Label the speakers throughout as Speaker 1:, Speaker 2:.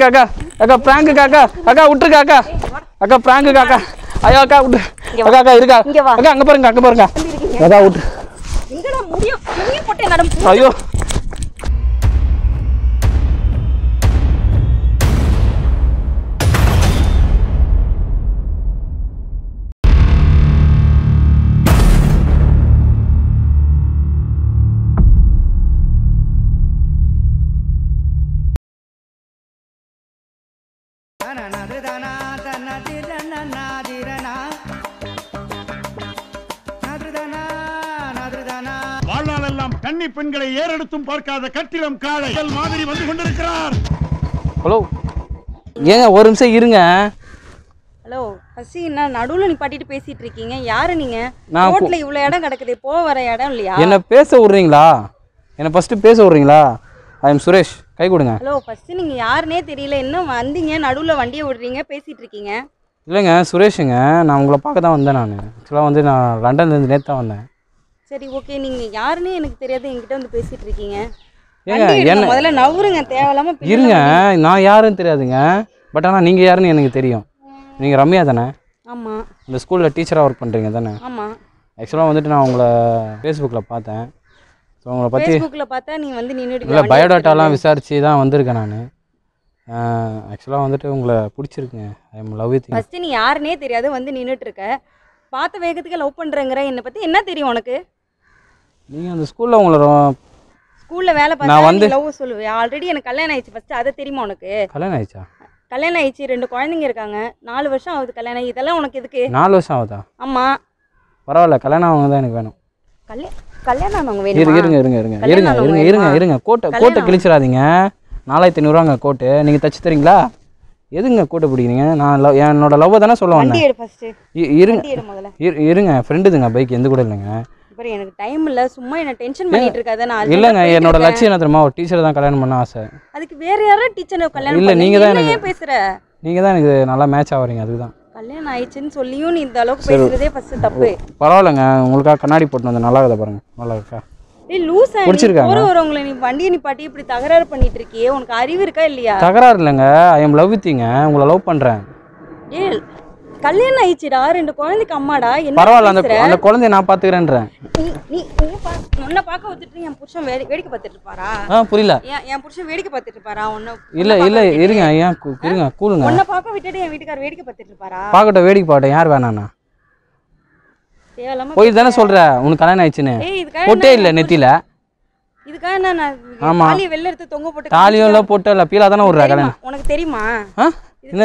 Speaker 1: காக்கா அக்கா பிராங்கு காக்கா அக்கா விட்டுரு காக்கா அக்கா பிராங்கு காக்கா ஐயோ அக்கா விட்டு அக்கா அக்கா இருக்கா அக்கா அங்க பாருங்க அங்க பாருங்க அக்கா விட்டு ஐயோ பெண்களை ஏறெடுத்தும் பார்க்காத கட்டிடம் காளை மாதிரி வந்து கொண்டிருக்கிறார் ஹலோ ஏங்க ஒரு நிமிஷம் இருங்க
Speaker 2: ஹலோ ஹசி நான் நடுவில் நிப்பாட்டிட்டு பேசிட்டு இருக்கீங்க யாரு நீங்க நான் ரோட்ல இவ்வளோ இடம் கிடக்குது போ வர இடம் இல்லையா என்ன
Speaker 1: பேச விடுறீங்களா என்ன ஃபர்ஸ்ட் பேச விடுறீங்களா ஐ எம் சுரேஷ் கை கொடுங்க
Speaker 2: ஹலோ ஃபர்ஸ்ட் நீங்க யாருனே தெரியல இன்னும் வந்தீங்க நடுவில் வண்டியை விடுறீங்க பேசிட்டு இருக்கீங்க
Speaker 1: இல்லைங்க சுரேஷுங்க நான் உங்களை பார்க்க தான் வந்தேன் நான் ஆக்சுவலாக வந்து நான் லண்டன்லேருந்து நேற்று தான் வந்தேன்
Speaker 2: சரி ஓகே நீங்கள் யாருன்னு எனக்கு தெரியாது என்கிட்ட வந்து பேசிகிட்டு இருக்கீங்க
Speaker 1: ஏங்க என்ன முதல்ல
Speaker 2: நவருங்க தேவையில்லாம இருங்க
Speaker 1: நான் யாருன்னு தெரியாதுங்க பட் ஆனால் நீங்கள் யாருன்னு எனக்கு தெரியும் நீங்கள் ரம்யா தானே ஆமாம் இந்த ஸ்கூலில் டீச்சராக ஒர்க் பண்ணுறீங்க தானே ஆமாம் ஆக்சுவலாக வந்துட்டு நான் உங்களை ஃபேஸ்புக்கில் பார்த்தேன் ஸோ உங்களை பற்றி ஃபேஸ்புக்கில்
Speaker 2: பார்த்தேன் நீ வந்து நின்றுட்டு இல்லை பயோடாட்டாலாம்
Speaker 1: விசாரித்து தான் வந்திருக்கேன் நான் ஆக்சுவலாக வந்துட்டு உங்களை பிடிச்சிருக்குங்க I am love with first
Speaker 2: நீ யாருன்னே தெரியாது வந்து நின்றுட்டு பார்த்த வேகத்துக்கு லவ் பண்ணுறேங்கிற என்னை பற்றி என்ன தெரியும் உனக்கு
Speaker 1: நீங்கள் அந்த ஸ்கூலில் உங்களை
Speaker 2: ஸ்கூலில் வேலை நான் வந்து லவ் சொல்லுவேன் ஆல்ரெடி எனக்கு கல்யாணம் ஆயிடுச்சு ஃபஸ்ட்டு அதை தெரியுமா உனக்கு கல்யாணம் ஆயிடுச்சா கல்யாணம் ஆயிடுச்சு ரெண்டு குழந்தைங்க இருக்காங்க நாலு வருஷம் ஆகுது கல்யாணம் ஆகி. இதெல்லாம் உனக்கு எதுக்கு நாலு வருஷம் ஆகுதா ஆமாம்
Speaker 1: பரவாயில்ல கல்யாணம் அவங்க தான் எனக்கு வேணும்
Speaker 2: கல்யாணம் கல்யாணம் அவங்க இரு- இருங்க இருங்க
Speaker 1: இருங்க இருங்க இருங்க இருங்க இருங்க கோட்டை கோட்டை கல்யாணம் கிழிச்சிடாதீங்க நாலாயிரத்தி ஐநூறுவாங்க கோட்டு நீங்கள் தச்சு தரீங்களா எதுங்க கோட்டை பிடிக்கிறீங்க நான் லவ் என்னோட லவ்வை தானே சொல்ல வண்டி வந்தேன் இருங்க வண்டி இரு- இருங்க ஃப்ரெண்டுதுங்க பைக் எந்த கூட இல்லைங்க
Speaker 2: பேர் எனக்கு டைம் இல்லை சும்மா என்ன டென்ஷன் பண்ணிட்டு இருக்காத நான் இல்லைங்க என்னோட லட்சியம் என்ன
Speaker 1: தெரியுமா ஒரு டீச்சர் தான் கல்யாணம் பண்ண ஆசை
Speaker 2: அதுக்கு வேற யாரும் டீச்சர் கல்யாணம் இல்லை நீங்கள் தான் எனக்கு பேசுகிற
Speaker 1: நீங்கள் தான் எனக்கு நல்லா மேட்ச் ஆகுறீங்க அதுதான்
Speaker 2: கல்யாணம் ஆயிடுச்சுன்னு சொல்லியும் நீ இந்த அளவுக்கு பேசுறதே ஃபர்ஸ்ட் தப்பு
Speaker 1: பரவாயில்லைங்க உங்களுக்காக கண்ணாடி போட்டு வந்து நல்லா இருக்குதா பாருங்க நல்லா இருக்கா
Speaker 2: ஏய் லூசா போற வரவங்களை நீ வண்டியை பாட்டி இப்படி தகராறு பண்ணிட்டு இருக்கியே உனக்கு அறிவு இருக்கா இல்லையா தகராறு
Speaker 1: இல்லைங்க ஐ எம் லவ் வித்திங்க உங்களை லவ் பண்ணுறேன்
Speaker 2: ஏ கல்யாணம் ஆயிடுச்சுடா ரெண்டு குழந்தைக்கு அம்மாடா என்ன பரவாயில்ல அந்த அந்த
Speaker 1: குழந்தைய நான் பாத்துக்கிறேன்றேன்
Speaker 2: நீ நீ உன்னை பார்க்க வந்துட்டு என் புருஷன் வேடிக்கை பார்த்துட்டு இருப்பாரா ஆ புரியல என் புருஷன் வேடிக்கை பார்த்துட்டு இருப்பாரா உன்ன
Speaker 1: இல்ல இல்ல இருங்க ஏன் இருங்க கூலுங்க உன்னை
Speaker 2: பார்க்க விட்டுட்டு என் வீட்டுக்கார வேடிக்கை பார்த்துட்டு இருப்பாரா
Speaker 1: பார்க்கட்டும் வேடிக்கை பாட்டேன் யார் வேணாண்ணா போய் தானே சொல்ற உனக்கு கல்யாணம் ஆயிடுச்சுன்னு பொட்டே இல்ல நெத்தியில
Speaker 2: இதுக்காக நான் ஆமா தாலி வெள்ள எடுத்து தொங்க போட்டு தாலியும் இல்ல
Speaker 1: பொட்டே இல்ல பீலா தானே விடுறா கல்யாணம் உனக்கு தெரியுமா என்ன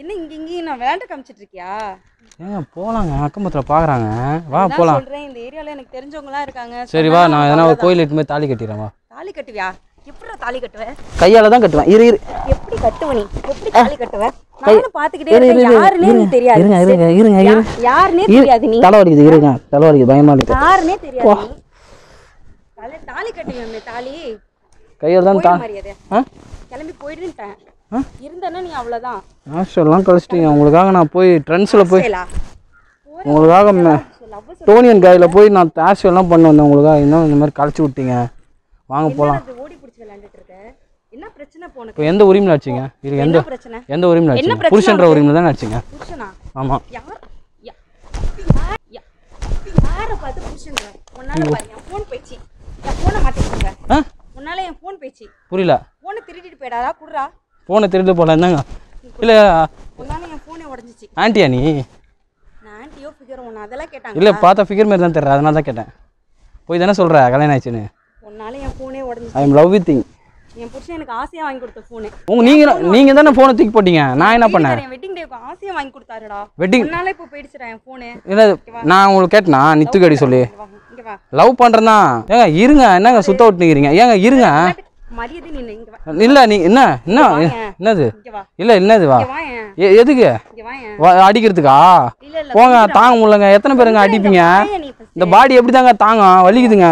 Speaker 2: என்ன இங்க இங்க நான் விளையாண்ட காமிச்சிட்டு இருக்கியா
Speaker 1: ஏங்க போலாங்க அக்கம்பத்துல பாக்குறாங்க வா போலாம் சொல்றேன்
Speaker 2: இந்த ஏரியால எனக்கு தெரிஞ்சவங்க இருக்காங்க சரி வா நான் எதனா ஒரு கோயில்
Speaker 1: எடுத்து தாலி கட்டிடுறேன் வா
Speaker 2: தாலி கட்டுவியா எப்படி தாலி கட்டுவேன்
Speaker 1: கையால தான் கட்டுவேன் இரு இரு
Speaker 2: எப்படி கட்டுவ நீ எப்படி தாலி கட்டுவேன் நானும் பாத்துக்கிட்டே இருக்கேன் யாருன்னே தெரியாது இருங்க இருங்க இருங்க யாருன்னே தெரியாது நீ தலை வலிக்குது இருங்க
Speaker 1: தலை வலிக்குது பயமா இருக்கு யாருனே
Speaker 2: தெரியாது தாலி கட்டுவேன் தாலி கையால தான் கிளம்பி போயிடுட்டேன்
Speaker 1: உங்களுக்காக நான் போய் ட்ரெண்ட்ஸில் போய் உங்களுக்காக டோனியன் காயில் போய் நான் ஆஷெல்லாம் பண்ண வந்தேன் உங்களுக்காக இன்னும் இந்த மாதிரி கழிச்சு விட்டீங்க வாங்க போகலாம் என்ன பிரச்சனை இப்போ எந்த உரிமையில் ஆச்சுங்க இது எந்த பிரச்சனை எந்த உரிமையில் ஆச்சு புருஷன்ற உரிமையில் தான் ஆச்சுங்க ஆமாம் பார்த்து ஃபோன் பேச்சு ஃபோன் பேச்சு புரியல
Speaker 2: ஃபோனை திருடிட்டு போயிடாதா குடுறா
Speaker 1: ஃபோனை திருட்டு போகல என்னங்க இல்லை ஆண்டியா நீ இல்லை பார்த்த ஃபிகர் மாதிரி தான் தெரியல அதனால தான் கேட்டேன் போய் தானே சொல்கிற கல்யாணம் ஆச்சுன்னு I am love with think
Speaker 2: என் புருஷன் எனக்கு ஆசையா வாங்கி கொடுத்த ஃபோனு உங்க நீங்க
Speaker 1: நீங்க தானே போனை தூக்கி போட்டீங்க நான் என்ன பண்ணேன்
Speaker 2: வெட்டிங் டேக்கு ஆசையா வாங்கி கொடுத்தாருடா வெட்டிங் நாளே இப்போ போயிடுச்சுடா என் ஃபோனு இல்ல நான் உங்களுக்கு கேட்டனா நித்து கடி
Speaker 1: சொல்லி லவ் பண்றேன் ஏங்க இருங்க என்னங்க சுத்த விட்டுங்கிறீங்க ஏங்க இருங்க இல்ல நீ என்ன என்ன என்னது இல்ல என்னது வா எதுக்கு அடிக்கிறதுக்கா போங்க தாங்க முடியலங்க எத்தனை பேருங்க அடிப்பீங்க இந்த பாடி எப்படி தாங்க தாங்கும் வலிக்குதுங்க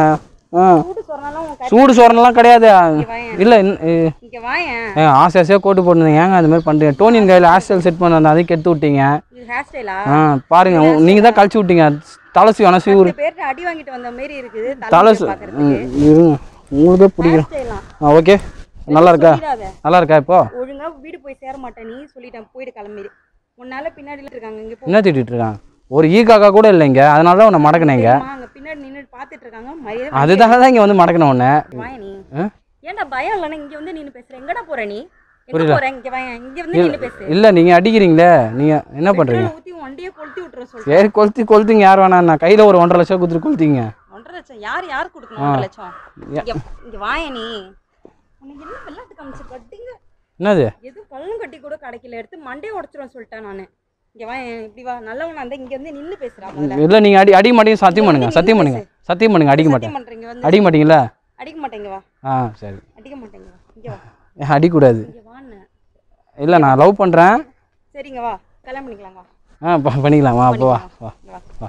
Speaker 1: சூடு சோறனெல்லாம் கிடையாது இல்லை ஆசை ஆசையாக கோட்டு போட்டுருந்தீங்க ஏங்க அந்த மாதிரி பண்ணுறீங்க டோனியன் கையில் ஹாஸ்டல் செட் பண்ண அதையும் கெடுத்து விட்டீங்க ஆ பாருங்க நீங்கள் தான் கழிச்சு விட்டீங்க தலை சீவன சீவுரு
Speaker 2: தலை இருங்க
Speaker 1: உங்களுக்கே பிடிக்கும் ஆ ஓகே நல்லா இருக்கா நல்லா இருக்கா இப்போ
Speaker 2: ஒழுங்கா வீடு போய் சேர மாட்டேன் நீ சொல்லிட்டேன் போயிட்டு கிளம்பிடு உன்னால பின்னாடி இருக்காங்க இங்க
Speaker 1: என்ன திட்டிட்டு இருக்காங்க ஒரு ஈ காக்கா கூட இல்லைங்க அதனால தான் உன்னை மடக்கினேங்க
Speaker 2: பின்னாடி நின்று பார்த்துட்டு இருக்காங்க அதுதானே தான் இங்கே வந்து மடக்கணும் உன்னை ஏன்டா பயம் இல்லைன்னா இங்கே வந்து நீ பேசுகிறேன் எங்கடா போகிற நீ புரியல இல்ல
Speaker 1: நீங்க அடிக்கிறீங்களே நீங்க என்ன பண்றீங்க சரி கொளுத்தி கொளுத்துங்க யார் வேணா நான் கையில ஒரு ஒன்றரை லட்சம் குத்துட்டு கொளுத்திங்க
Speaker 2: லட்சம் யார் யார் கொடுக்கணும் ஒன்றரை லட்சம் இங்க வாய நீ உனக்கு என்ன வெள்ளாட்டு காமிச்சு பட்டிங்க என்னது எது பள்ளம் கட்டி கூட கிடைக்கல எடுத்து மண்டே உடச்சிரும் சொல்லிட்டேன் நானு இங்க வா இப்படி வா நல்லவனா இருந்தா இங்க வந்து நின்னு பேசுறாங்க இல்ல நீங்க அடி அடிக்க மாட்டீங்க சத்தியம் பண்ணுங்க சத்தியம் பண்ணுங்க சத்தியம் பண்ணுங்க அடிக்க மாட்டேங்க அடிக்க மாட்டீங்களா அடிக்க மாட்டேங்க வா ஆ சரி அடிக்க மாட்டேங்க இங்க
Speaker 1: வா அடி கூடாது இல்ல நான் லவ் பண்றேன்
Speaker 2: சரிங்க வா கல்யாணம் பண்ணிக்கலாம் வா
Speaker 1: ஆ பண்ணிக்கலாம் வா அப்போ வா வா வா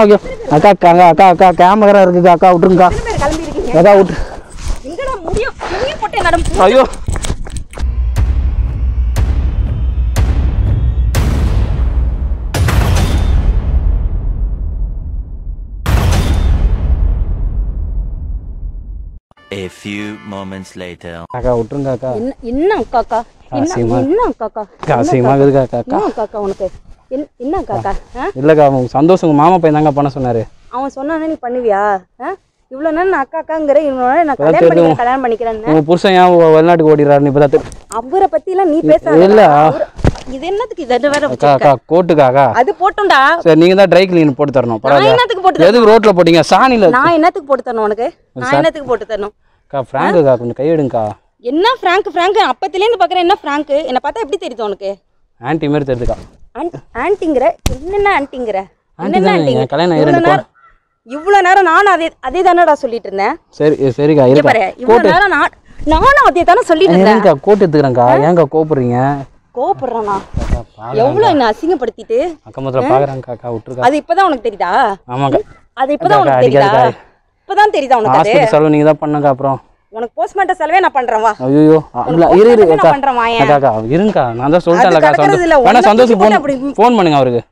Speaker 1: ஓகே அக்கா அக்கா அக்கா அக்கா கேமரா இருக்குக்கா அக்கா விட்டுருங்கக்கா அக்கா விட்டு
Speaker 2: ஐயோ A few moments later. அக்கா விட்டுருங்க அக்கா என்ன அக்கா அக்கா என்ன அக்கா அக்கா அக்கா அக்கா அக்கா அக்கா உனக்கு என்னக்கா அக்கா
Speaker 1: இல்லைக்கா அவங்க சந்தோஷம் உங்கள் மாமா பையன் தாங்க பண்ண சொன்னார்
Speaker 2: அவன் சொன்னானே நீ பண்ணுவியா ஆ இவ்வளோ நேரம் நான் அக்காக்காங்கிற அக்காங்கிற நான் கல்யாணம் பண்ணிக்கிறேன் கல்யாணம் பண்ணிக்கிறேன் உங்கள்
Speaker 1: புருஷன் ஏன் வெளிநாட்டுக்கு ஓடிடுறாரு நீ தான்
Speaker 2: அவரை பற்றிலாம் நீ பேச இல்ல இது என்னத்துக்கு இது வேற அக்கா
Speaker 1: கோட்டுக்காக அது
Speaker 2: போட்டோம்டா சரி
Speaker 1: நீங்க தான் ட்ரை கிளீன் போட்டு தரணும் பரவாயில்ல என்னத்துக்கு போட்டு எதுக்கு ரோட்ல போட்டீங்க சாணில நான்
Speaker 2: என்னத்துக்கு போட்டு தரணும் உனக்கு நான் என்னத்துக்கு போட்டு தரணும்
Speaker 1: அக்கா ஃப்ராங்க்குக்கா கொஞ்சம் கை எடுங்கக்கா
Speaker 2: என்ன ஃப்ராங்க் ஃப்ராங்க் அப்பத்திலேருந்து பார்க்குறேன் என்ன ஃப்ராங்க் என்னை பார்த்தா எப்படி தெரியுது உனக்கு
Speaker 1: ஆன்டி மாதிரி தெரியுதுக்கா
Speaker 2: ஆன்ட்டிங்கிற என்னென்ன ஆன்ட்டிங்கிற என்னென்ன ஆன்ட்டிங்க கல்யாணம் இவ்வளோ நேரம் நானும் அதே அதே தானடா சொல்லிட்டு இருந்தேன்
Speaker 1: சரி சரிக்கா பாரு இவ்வளோ நேரம்
Speaker 2: நான் நானும் அதே தானே சொல்லிட்டு இருந்தேன்
Speaker 1: கோட் எடுத்துக்கிறேன்க்கா ஏங்க கோபுறீங்க
Speaker 2: கோபுறானா எவ்வளோ என்ன அசிங்கப்படுத்திட்டு அக்கமத்துல பாக்குறாங்கக்கா
Speaker 1: அக்கா விட்டுருக்கா அது
Speaker 2: இப்போதான் உனக்கு தெரியுதா ஆமாக்கா அது இப்போதான் உனக்கு தெரியுதா இப்போதான் தெரியுதா உனக்கு
Speaker 1: அது நீங்க தான் பண்ணுங்க அப்புறம்
Speaker 2: உனக்கு போஸ்ட்மார்ட்டம் செலவே நான் பண்றேன் வா
Speaker 1: ஐயோ இல்ல இரு இரு அக்கா பண்றேன் அக்கா இருங்கக்கா நான் தான் சொல்லிட்டேன் அக்கா சந்தோஷ் வேணா சந்தோஷ் ஃபோன் பண்ணுங்க அவருக்கு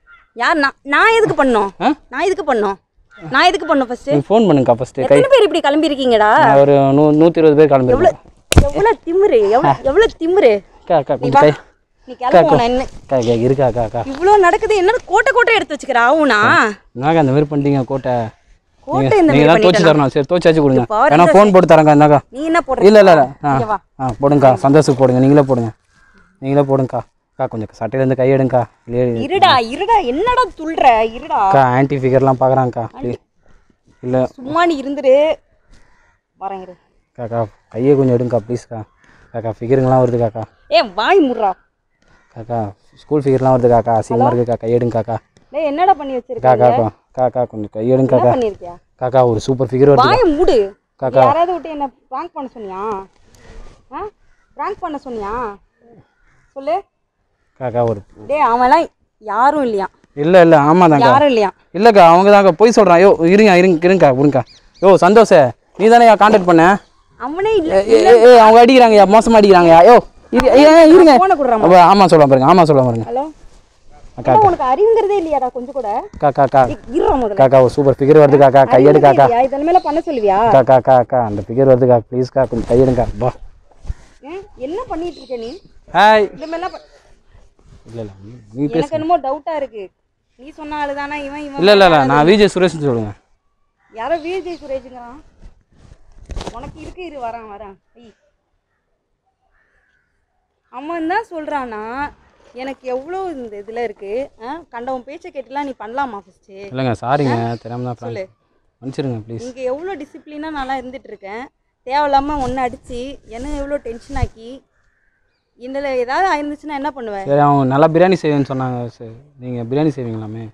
Speaker 2: யார் நான் நான் எதுக்கு பண்ணோம் நான் எதுக்கு பண்ணோம் நான் எதுக்கு பண்ணோம் ஃபர்ஸ்ட்
Speaker 1: ஃபோன் பண்ணுங்கக்கா ஃபர்ஸ்ட் எத்தனை
Speaker 2: பேர் இப்படி கிளம்பி இருக்கீங்கடா
Speaker 1: ஒரு 120 பேர் கிளம்பி எவ்வளவு
Speaker 2: எவ்வளவு திமிரு எவ்வளவு திமிரு
Speaker 1: அக்கா அக்கா கொஞ்சம் கை இருக்கா அக்கா அக்கா
Speaker 2: நடக்குது என்னடா கோட்டை கோட்டை எடுத்து வச்சுக்கிறா ஆவுனா
Speaker 1: என்னக்கா அந்த மாதிரி பண்ணிட்டீங்க கோட்டை கொடுங்க ஏன்னா ஃபோன் போட்டு தரேங்க இல்லை இல்லை ஆ ஆ போடுங்கக்கா சந்தோஷத்துக்கு போடுங்க நீங்களே போடுங்க நீங்களே போடுங்கக்கா அக்கா கொஞ்சம் சட்டையிலேருந்து
Speaker 2: இருடா என்னடா துள்ளுற இருடா இல்லை சும்மா நீ
Speaker 1: காக்கா கையை கொஞ்சம் ப்ளீஸ்க்கா காக்கா வருது
Speaker 2: காக்கா ஸ்கூல் ஃபிகர்லாம் என்னடா பண்ணி
Speaker 1: காக்கா கொஞ்சம் கையெடுங்க காக்கா காக்கா ஒரு சூப்பர் ஃபிகர் வருது மூடு காக்கா யாராவது
Speaker 2: விட்டு என்ன பிராங்க் பண்ண சொன்னியா ஆ பிராங்க் பண்ண சொன்னியா சொல்லு காக்கா ஒரு டேய் அவன்லாம் யாரும் இல்லையா
Speaker 1: இல்ல இல்ல ஆமா தாங்க யாரும் இல்லையா இல்லக்கா அவங்க தாங்க போய் சொல்றான் ஐயோ இருங்க இருங்க இருங்கக்கா இருங்கக்கா யோ சந்தோஷ நீ தானே கான்டாக்ட் பண்ண
Speaker 2: அவனே இல்ல ஏய்
Speaker 1: அவங்க யா மோசமா யா யோ இருங்க இருங்க ஆமா சொல்லலாம் பாருங்க ஆமா சொல்லலாம் பாருங்க ஹலோ காக்கா
Speaker 2: உனக்கு அறிவுங்கிறதே இல்லையாடா கொஞ்சம் கூட காக்கா காக்கா இருற முதல்ல காக்கா
Speaker 1: சூப்பர் ஃபிகர் வருது காக்கா கையெடு காக்கா
Speaker 2: பண்ண சொல்லுவியா காக்கா
Speaker 1: காக்கா அந்த ஃபிகர் வருது காக்கா ப்ளீஸ் காக்கா
Speaker 2: என்ன பண்ணிட்டு இருக்க நீ என்னமோ டவுட்டா இருக்கு நீ சொன்ன ஆளு இவன் இல்ல நான் விஜய் சுரேஷ் சொல்லுங்க யாரோ விஜய் சுரேஷ்ங்கறான் உனக்கு இருக்கு இரு வரேன் வரேன் அவன் தான் சொல்றானா எனக்கு எவ்வளோ இந்த இதில் இருக்குது ஆ கண்டவன் பேச்சை கேட்டுலாம் நீ பண்ணலாமா ஃபஸ்ட்டு இல்லைங்க சாரிங்க
Speaker 1: தெரியாம தான் சொல்லு. மன்னிச்சிருங்க ப்ளீஸ் இங்கே
Speaker 2: எவ்வளோ டிசிப்ளினாக நல்லா இருந்துட்டு இருக்கேன் தேவையில்லாமல் ஒன்று அடித்து என்ன எவ்வளோ டென்ஷன் ஆக்கி இதில் ஏதாவது ஆயிருந்துச்சுன்னா என்ன பண்ணுவேன் சரி
Speaker 1: அவங்க நல்லா பிரியாணி செய்வேன்னு சொன்னாங்க சார் நீங்கள் பிரியாணி செய்வீங்களாமே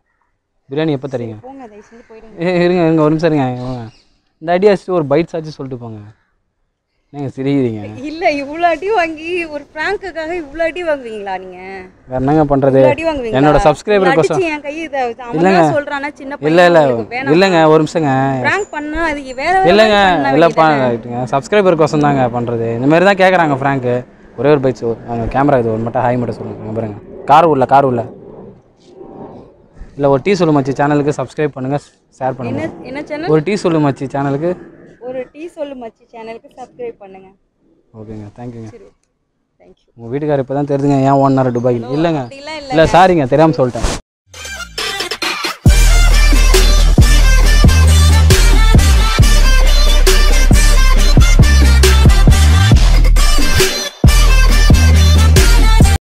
Speaker 1: பிரியாணி எப்போ தரீங்க
Speaker 2: போங்க தயவு செஞ்சு போயிடுங்க இருங்க
Speaker 1: இருங்க ஒரு நிமிஷம் இருங்க இந்த ஐடியா வச்சுட்டு ஒரு பைட்ஸ் ஆச்சு சொல்லிட்டு போங்க நீங்கள் சிரிக்கிறீங்க
Speaker 2: இல்லை இவ்வளோ அடி வாங்கி ஒரு ப்ராங்க்குக்காக இவ்வளோ அடி வாங்குவீங்களா நீங்கள்
Speaker 1: வேற என்னங்க பண்ணுறது என்னோட சப்ஸ்கிரைபர் கோசம்
Speaker 2: என் கை இல்லைங்க சொல்கிறானா சின்ன இல்லை இல்லை இல்லைங்க ஒரு நிமிஷங்க ப்ராங்க் பண்ணால் அது வேற இல்லைங்க இல்லை பண்ணிட்டுங்க
Speaker 1: சப்ஸ்கிரைபர் கோசம் தாங்க பண்ணுறது இந்த மாதிரி தான் கேட்குறாங்க ஃப்ராங்க்கு ஒரே ஒரு பைக் அங்கே கேமரா இது ஒரு மட்டும் ஹாய் மட்டும் சொல்லுங்கள் பாருங்க கார் உள்ள கார் உள்ள இல்லை ஒரு டீ சொல்லு மச்சி சேனலுக்கு சப்ஸ்கிரைப் பண்ணுங்கள் ஷேர் பண்ணுங்கள் ஒரு டீ சொல்லு மச்சி சேனலுக்கு
Speaker 2: ஒரு டீ சொல்லு மச்சி சேனலுக்கு சப்ஸ்கிரைப் பண்ணுங்க
Speaker 1: ஓகேங்க தேங்க்யூங்க தேங்க்யூ உங்கள் வீட்டுக்கார் இப்போ தான் தெரிஞ்சுங்க ஏன் ஒன் ஆர் டுபாய் இல்லைங்க இல்லை சாரிங்க தெரியாமல் சொல்லிட்டேன்